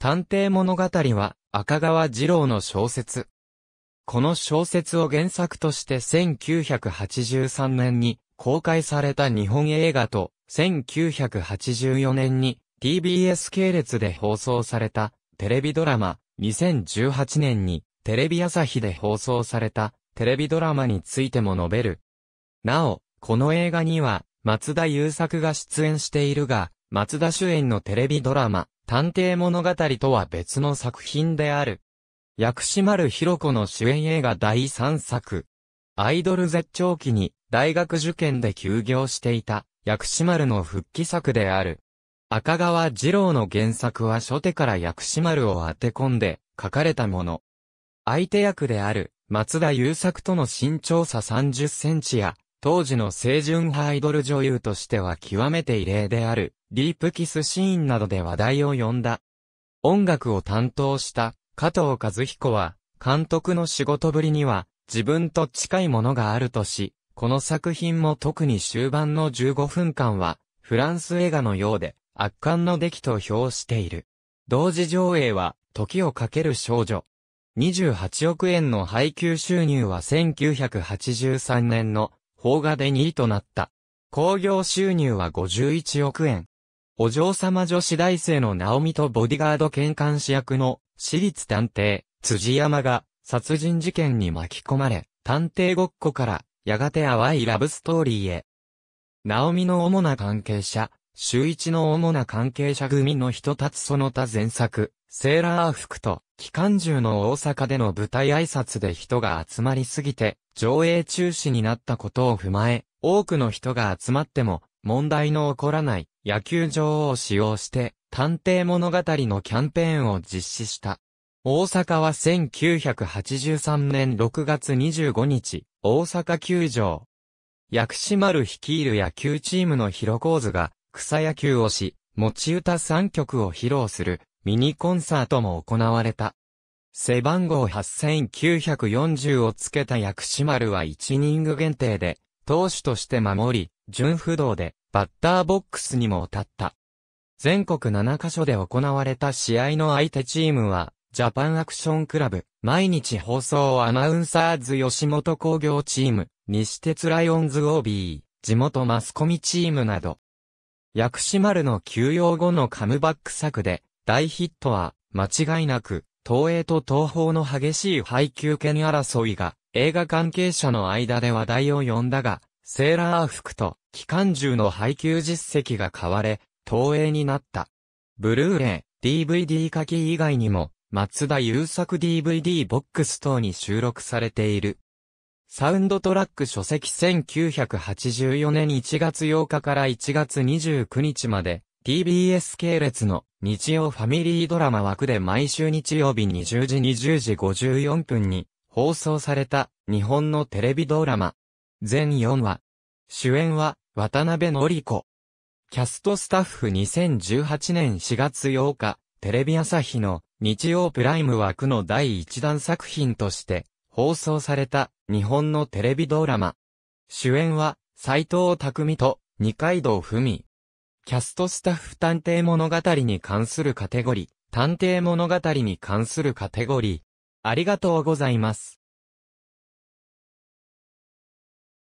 探偵物語は赤川二郎の小説。この小説を原作として1983年に公開された日本映画と1984年に TBS 系列で放送されたテレビドラマ、2018年にテレビ朝日で放送されたテレビドラマについても述べる。なお、この映画には松田優作が出演しているが、松田主演のテレビドラマ、探偵物語とは別の作品である。薬師丸ひろ子の主演映画第3作。アイドル絶頂期に大学受験で休業していた薬師丸の復帰作である。赤川二郎の原作は初手から薬師丸を当て込んで書かれたもの。相手役である松田優作との身長差30センチや当時の清純派アイドル女優としては極めて異例である、ディープキスシーンなどで話題を呼んだ。音楽を担当した加藤和彦は、監督の仕事ぶりには自分と近いものがあるとし、この作品も特に終盤の15分間は、フランス映画のようで圧巻の出来と評している。同時上映は、時をかける少女。28億円の配給収入は1983年の邦画で2位となった。興行収入は51億円。お嬢様女子大生のナオミとボディガード喧嘩視役の私立探偵、辻山が殺人事件に巻き込まれ、探偵ごっこからやがて淡いラブストーリーへ。ナオミの主な関係者、周一の主な関係者組の人たつその他前作、セーラー服と機関銃の大阪での舞台挨拶で人が集まりすぎて、上映中止になったことを踏まえ、多くの人が集まっても、問題の起こらない野球場を使用して、探偵物語のキャンペーンを実施した。大阪は1983年6月25日、大阪球場。薬師丸率いる野球チームの広ロコが草野球をし、持ち歌3曲を披露するミニコンサートも行われた。背番号8940をつけた薬師丸は1人。ニング限定で、投手として守り、純不動で、バッターボックスにも立った。全国7カ所で行われた試合の相手チームは、ジャパンアクションクラブ、毎日放送アナウンサーズ吉本工業チーム、西鉄ライオンズ OB、地元マスコミチームなど。薬師丸の休養後のカムバック策で、大ヒットは、間違いなく、東映と東宝の激しい配給権争いが、映画関係者の間で話題を呼んだが、セーラー服と機関銃の配給実績が買われ、東映になった。ブルーレイ、DVD 書き以外にも、松田優作 DVD ボックス等に収録されている。サウンドトラック書籍1984年1月8日から1月29日まで、TBS 系列の日曜ファミリードラマ枠で毎週日曜日20時20時54分に放送された日本のテレビドラマ。全4話。主演は渡辺典子。キャストスタッフ2018年4月8日、テレビ朝日の日曜プライム枠の第1弾作品として放送された日本のテレビドラマ。主演は斎藤匠と二階堂ふみ。キャストスタッフ探偵物語に関するカテゴリー、探偵物語に関するカテゴリー。ありがとうございます。